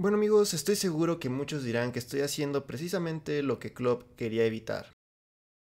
Bueno amigos, estoy seguro que muchos dirán que estoy haciendo precisamente lo que Klopp quería evitar.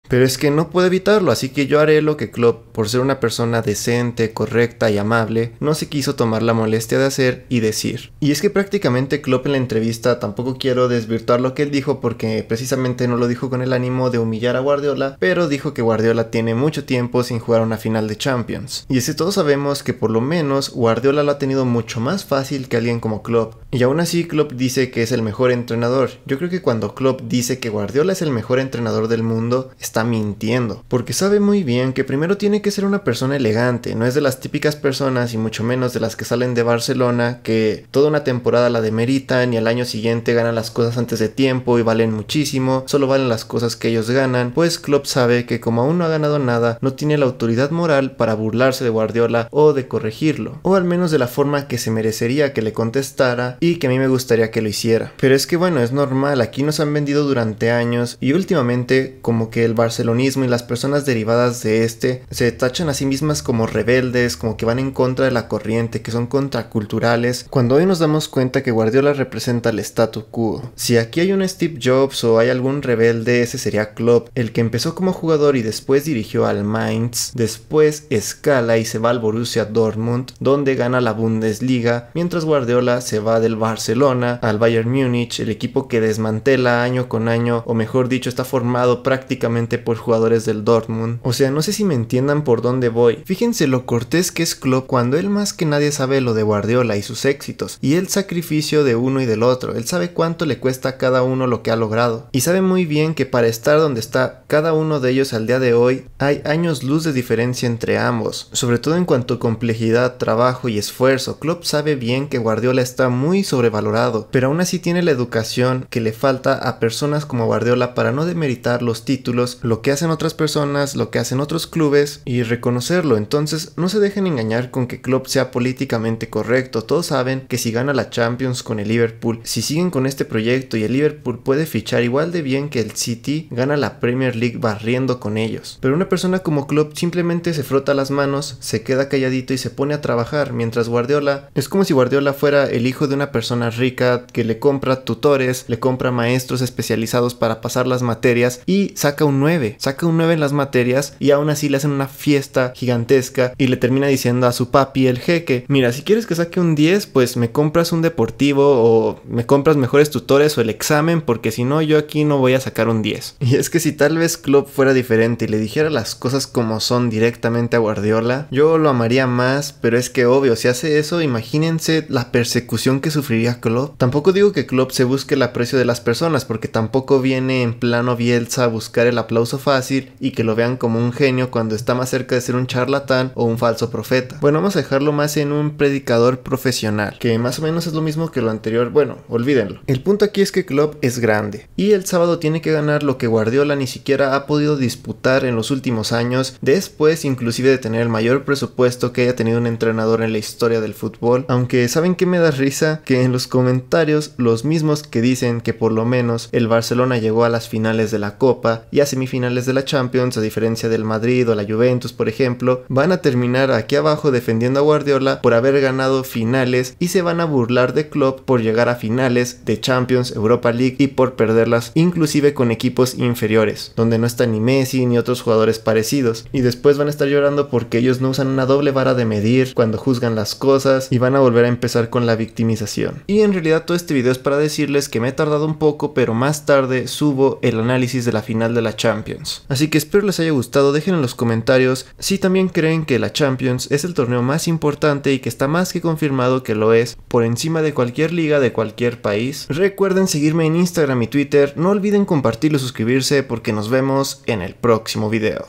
Pero es que no puedo evitarlo, así que yo haré lo que Klopp, por ser una persona decente, correcta y amable, no se quiso tomar la molestia de hacer y decir. Y es que prácticamente Klopp en la entrevista tampoco quiero desvirtuar lo que él dijo porque precisamente no lo dijo con el ánimo de humillar a Guardiola, pero dijo que Guardiola tiene mucho tiempo sin jugar una final de Champions. Y es que todos sabemos que por lo menos Guardiola lo ha tenido mucho más fácil que alguien como Klopp. Y aún así Klopp dice que es el mejor entrenador. Yo creo que cuando Klopp dice que Guardiola es el mejor entrenador del mundo, está mintiendo, porque sabe muy bien que primero tiene que ser una persona elegante, no es de las típicas personas y mucho menos de las que salen de Barcelona que toda una temporada la demeritan y al año siguiente ganan las cosas antes de tiempo y valen muchísimo, solo valen las cosas que ellos ganan, pues Klopp sabe que como aún no ha ganado nada, no tiene la autoridad moral para burlarse de Guardiola o de corregirlo, o al menos de la forma que se merecería que le contestara y que a mí me gustaría que lo hiciera. Pero es que bueno, es normal, aquí nos han vendido durante años y últimamente como que el barcelonismo y las personas derivadas de este se tachan a sí mismas como rebeldes, como que van en contra de la corriente, que son contraculturales, cuando hoy nos damos cuenta que Guardiola representa el statu quo. Si aquí hay un Steve Jobs o hay algún rebelde, ese sería Klopp, el que empezó como jugador y después dirigió al Mainz, después escala y se va al Borussia Dortmund, donde gana la Bundesliga, mientras Guardiola se va del Barcelona al Bayern Múnich, el equipo que desmantela año con año, o mejor dicho, está formado prácticamente por jugadores del Dortmund. O sea, no sé si me entiendan por dónde voy. Fíjense lo cortés que es Klopp cuando él más que nadie sabe lo de Guardiola y sus éxitos, y el sacrificio de uno y del otro. Él sabe cuánto le cuesta a cada uno lo que ha logrado, y sabe muy bien que para estar donde está cada uno de ellos al día de hoy, hay años luz de diferencia entre ambos, sobre todo en cuanto a complejidad, trabajo y esfuerzo. Klopp sabe bien que Guardiola está muy sobrevalorado, pero aún así tiene la educación que le falta a personas como Guardiola para no demeritar los títulos lo que hacen otras personas, lo que hacen otros clubes y reconocerlo. Entonces, no se dejen engañar con que Klopp sea políticamente correcto. Todos saben que si gana la Champions con el Liverpool, si siguen con este proyecto y el Liverpool puede fichar igual de bien que el City, gana la Premier League barriendo con ellos. Pero una persona como Klopp simplemente se frota las manos, se queda calladito y se pone a trabajar, mientras Guardiola es como si Guardiola fuera el hijo de una persona rica que le compra tutores, le compra maestros especializados para pasar las materias y saca un nuevo saca un 9 en las materias y aún así le hacen una fiesta gigantesca y le termina diciendo a su papi el jeque, mira, si quieres que saque un 10, pues me compras un deportivo o me compras mejores tutores o el examen porque si no yo aquí no voy a sacar un 10. Y es que si tal vez Klopp fuera diferente y le dijera las cosas como son directamente a Guardiola, yo lo amaría más, pero es que obvio, si hace eso, imagínense la persecución que sufriría Klopp. Tampoco digo que Klopp se busque el aprecio de las personas porque tampoco viene en plano Bielsa a buscar el aplauso uso fácil y que lo vean como un genio cuando está más cerca de ser un charlatán o un falso profeta. Bueno, vamos a dejarlo más en un predicador profesional, que más o menos es lo mismo que lo anterior, bueno, olvídenlo. El punto aquí es que Klopp es grande y el sábado tiene que ganar lo que Guardiola ni siquiera ha podido disputar en los últimos años, después inclusive de tener el mayor presupuesto que haya tenido un entrenador en la historia del fútbol, aunque saben que me da risa que en los comentarios los mismos que dicen que por lo menos el Barcelona llegó a las finales de la Copa y hace semifinales de la Champions, a diferencia del Madrid o la Juventus, por ejemplo, van a terminar aquí abajo defendiendo a Guardiola por haber ganado finales y se van a burlar de Klopp por llegar a finales de Champions, Europa League y por perderlas inclusive con equipos inferiores, donde no está ni Messi ni otros jugadores parecidos. Y después van a estar llorando porque ellos no usan una doble vara de medir cuando juzgan las cosas y van a volver a empezar con la victimización. Y en realidad todo este video es para decirles que me he tardado un poco, pero más tarde subo el análisis de la final de la Champions Champions. Así que espero les haya gustado, dejen en los comentarios si también creen que la Champions es el torneo más importante y que está más que confirmado que lo es por encima de cualquier liga de cualquier país. Recuerden seguirme en Instagram y Twitter, no olviden compartirlo y suscribirse porque nos vemos en el próximo video.